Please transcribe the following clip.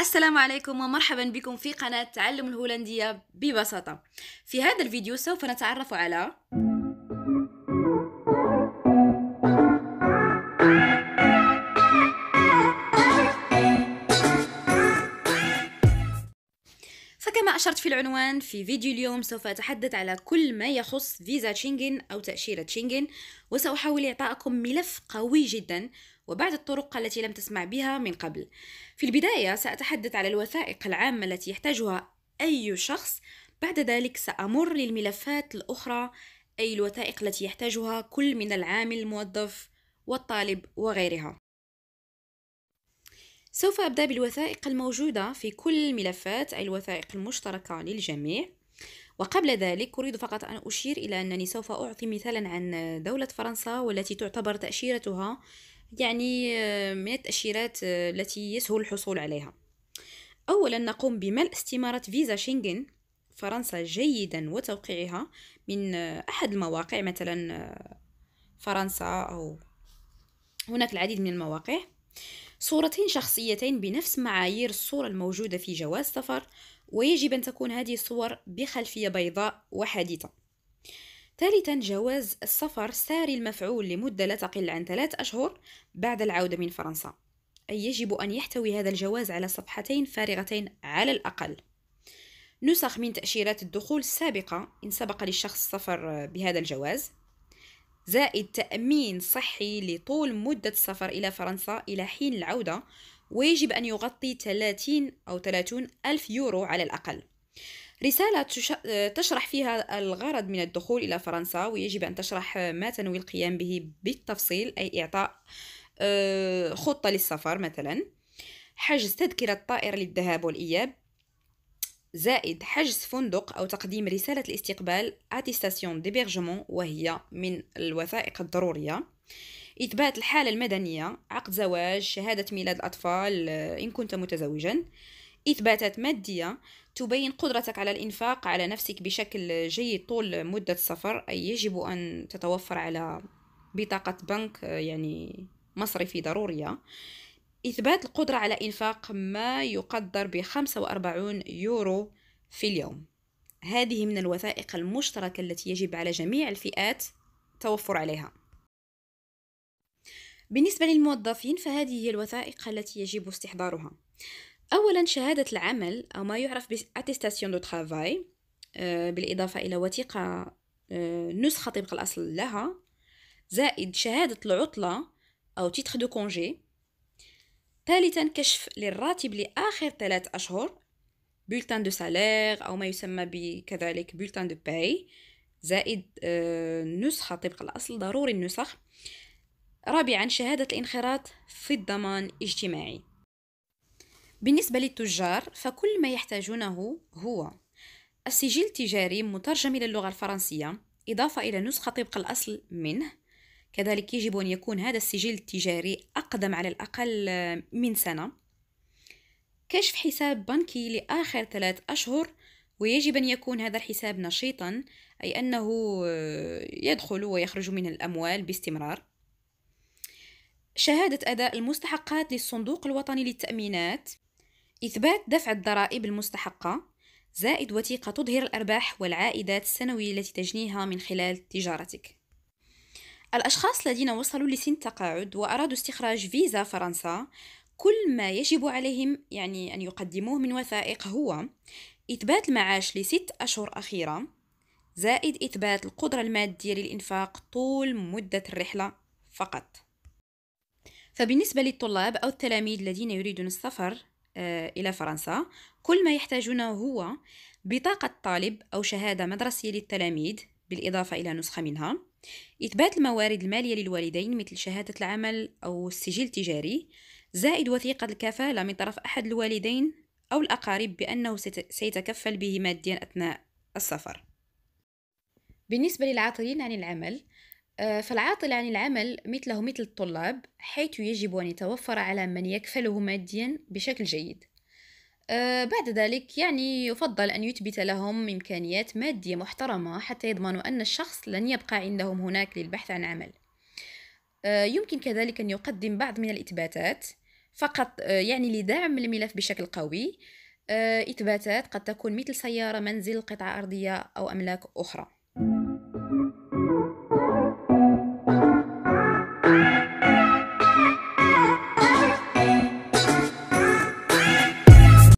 السلام عليكم ومرحبا بكم في قناة تعلم الهولندية ببساطة في هذا الفيديو سوف نتعرف على أشرت في العنوان في فيديو اليوم سوف أتحدث على كل ما يخص فيزا شينغن أو تأشيرة شينغن وسأحاول إعطائكم ملف قوي جدا وبعض الطرق التي لم تسمع بها من قبل في البداية سأتحدث على الوثائق العامة التي يحتاجها أي شخص بعد ذلك سأمر للملفات الأخرى أي الوثائق التي يحتاجها كل من العامل الموظف والطالب وغيرها سوف أبدأ بالوثائق الموجودة في كل الملفات أي الوثائق المشتركة للجميع وقبل ذلك أريد فقط أن أشير إلى أنني سوف أعطي مثالا عن دولة فرنسا والتي تعتبر تأشيرتها يعني آه، من التأشيرات آه، التي يسهل الحصول عليها أولا نقوم بملء استمارة فيزا شنغن فرنسا جيدا وتوقيعها من آه، أحد المواقع مثلا فرنسا أو هناك العديد من المواقع صورتين شخصيتين بنفس معايير الصورة الموجودة في جواز سفر ويجب أن تكون هذه الصور بخلفية بيضاء وحديثة ثالثا جواز السفر ساري المفعول لمدة لا تقل عن ثلاث أشهر بعد العودة من فرنسا أي يجب أن يحتوي هذا الجواز على صفحتين فارغتين على الأقل نسخ من تأشيرات الدخول السابقة إن سبق للشخص السفر بهذا الجواز زائد تأمين صحي لطول مدة السفر إلى فرنسا إلى حين العودة ويجب أن يغطي 30 أو 30 ألف يورو على الأقل رسالة تشرح فيها الغرض من الدخول إلى فرنسا ويجب أن تشرح ما تنوي القيام به بالتفصيل أي إعطاء آه، خطة للسفر مثلا حجز تذكرة طائرة للذهاب والإياب زائد حجز فندق أو تقديم رسالة الاستقبال اتيستاسيون ديبيرجمون وهي من الوثائق الضرورية إثبات الحالة المدنية عقد زواج شهادة ميلاد الأطفال آه، إن كنت متزوجا إثباتات مادية تبين قدرتك على الإنفاق على نفسك بشكل جيد طول مدة السفر أي يجب أن تتوفر على بطاقة بنك آه، يعني مصرفي ضرورية إثبات القدرة على إنفاق ما يقدر ب 45 يورو في اليوم هذه من الوثائق المشتركة التي يجب على جميع الفئات التوفر عليها بالنسبة للموظفين فهذه هي الوثائق التي يجب استحضارها أولا شهادة العمل أو ما يعرف بأتستاسيون دو ترافاي بالإضافة إلى وثيقة آه، نسخة طبق الأصل لها زائد شهادة العطلة أو تيتخ دو كونجي ثالثا كشف للراتب لآخر ثلاث أشهر بولتان دو سالير أو ما يسمى بكذلك بولتان دو باي زائد آه، نسخة طبق الأصل ضروري النسخ رابعا شهادة الانخراط في الضمان الاجتماعي بالنسبة للتجار فكل ما يحتاجونه هو السجل التجاري مترجم إلى اللغة الفرنسية إضافة إلى نسخة طبق الأصل منه كذلك يجب أن يكون هذا السجل التجاري أقدم على الأقل آه، من سنة كشف حساب بنكي لآخر ثلاث أشهر ويجب أن يكون هذا الحساب نشيطا أي أنه آه، يدخل ويخرج من الأموال باستمرار شهادة أداء المستحقات للصندوق الوطني للتأمينات إثبات دفع الضرائب المستحقة زائد وثيقة تظهر الأرباح والعائدات السنوية التي تجنيها من خلال تجارتك الأشخاص الذين وصلوا لسن تقاعد وأرادوا استخراج فيزا فرنسا كل ما يجب عليهم يعني أن يقدموه من وثائق هو إثبات المعاش لست أشهر أخيرة زائد إثبات القدرة المادية للإنفاق طول مدة الرحلة فقط فبالنسبة للطلاب أو التلاميذ الذين يريدون السفر آه، إلى فرنسا كل ما يحتاجونه هو بطاقة طالب أو شهادة مدرسية للتلاميذ بالإضافة إلى نسخة منها إثبات الموارد المالية للوالدين مثل شهادة العمل أو السجل التجاري زائد وثيقة الكفالة من طرف أحد الوالدين أو الأقارب بأنه سيتكفل به ماديا أثناء السفر بالنسبة للعاطلين عن العمل آه، فالعاطل عن العمل مثله مثل الطلاب حيث يجب أن يتوفر على من يكفله ماديا بشكل جيد آه، بعد ذلك يعني يفضل أن يثبت لهم إمكانيات مادية محترمة حتى يضمنوا أن الشخص لن يبقى عندهم هناك للبحث عن عمل آه، يمكن كذلك أن يقدم بعض من الإثباتات فقط آه، يعني لدعم الملف بشكل قوي إثباتات قد تكون مثل سيارة منزل قطعة أرضية أو أملاك أخرى